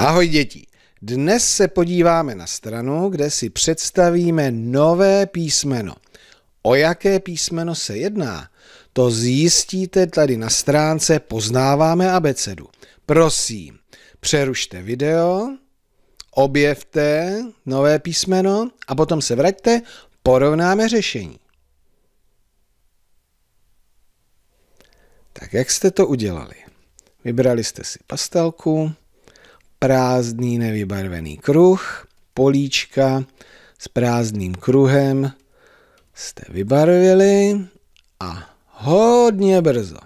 Ahoj děti! Dnes se podíváme na stranu, kde si představíme nové písmeno. O jaké písmeno se jedná? To zjistíte tady na stránce Poznáváme abecedu. Prosím, přerušte video, objevte nové písmeno a potom se vraťte, porovnáme řešení. Tak jak jste to udělali? Vybrali jste si pastelku, prázdný nevybarvený kruh, políčka s prázdným kruhem jste vybarvili a hodně brzo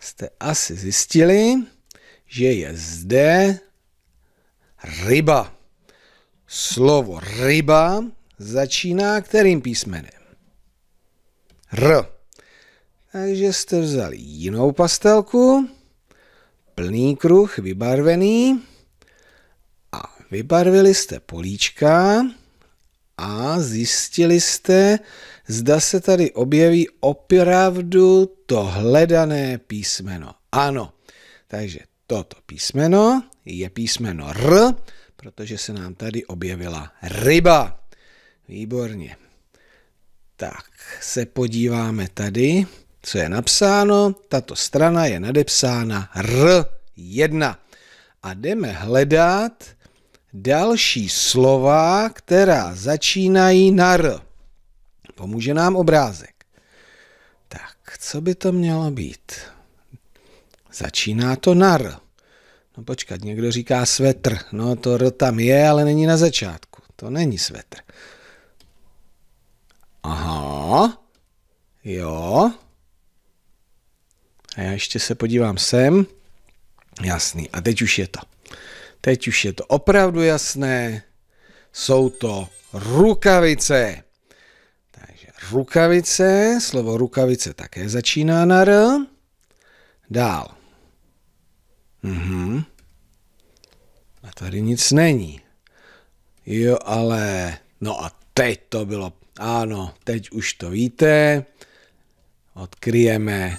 jste asi zjistili, že je zde ryba. Slovo ryba začíná kterým písmenem? R. Takže jste vzali jinou pastelku, plný kruh, vybarvený, Vybarvili jste políčka a zjistili jste, zda se tady objeví opravdu to hledané písmeno. Ano, takže toto písmeno je písmeno R, protože se nám tady objevila ryba. Výborně. Tak se podíváme tady, co je napsáno. Tato strana je nadepsána R1. A jdeme hledat další slova, která začínají na R. Pomůže nám obrázek. Tak, co by to mělo být? Začíná to na R. No počkat, někdo říká svetr. No to R tam je, ale není na začátku. To není svetr. Aha, jo. A já ještě se podívám sem. Jasný, a teď už je to. Teď už je to opravdu jasné. Jsou to rukavice. Takže rukavice, slovo rukavice také začíná na R. Dál. Mhm. A tady nic není. Jo, ale... No a teď to bylo... Ano, teď už to víte. Odkryjeme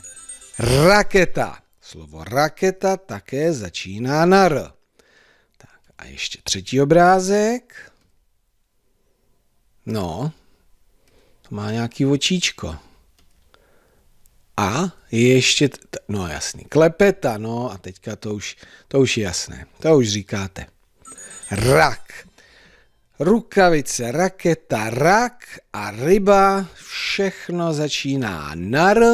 raketa. Slovo raketa také začíná na R ještě třetí obrázek. No, to má nějaký očíčko. A ještě, t- no jasný, klepeta, no a teďka to už, to už je jasné, to už říkáte. Rak. Rukavice, raketa, rak a ryba, všechno začíná na R,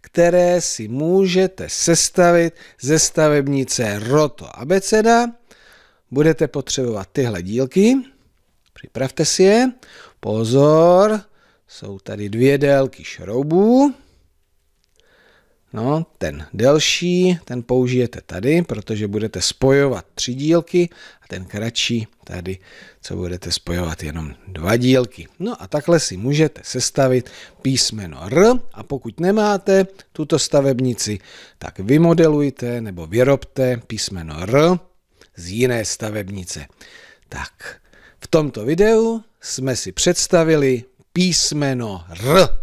které si můžete sestavit ze stavebnice Roto abeceda budete potřebovat tyhle dílky, připravte si je. Pozor, jsou tady dvě délky šroubů. No, ten delší, ten použijete tady, protože budete spojovat tři dílky a ten kratší tady, co budete spojovat jenom dva dílky. No a takhle si můžete sestavit písmeno R a pokud nemáte tuto stavebnici, tak vymodelujte nebo vyrobte písmeno R z jiné stavebnice. Tak, v tomto videu jsme si představili písmeno R.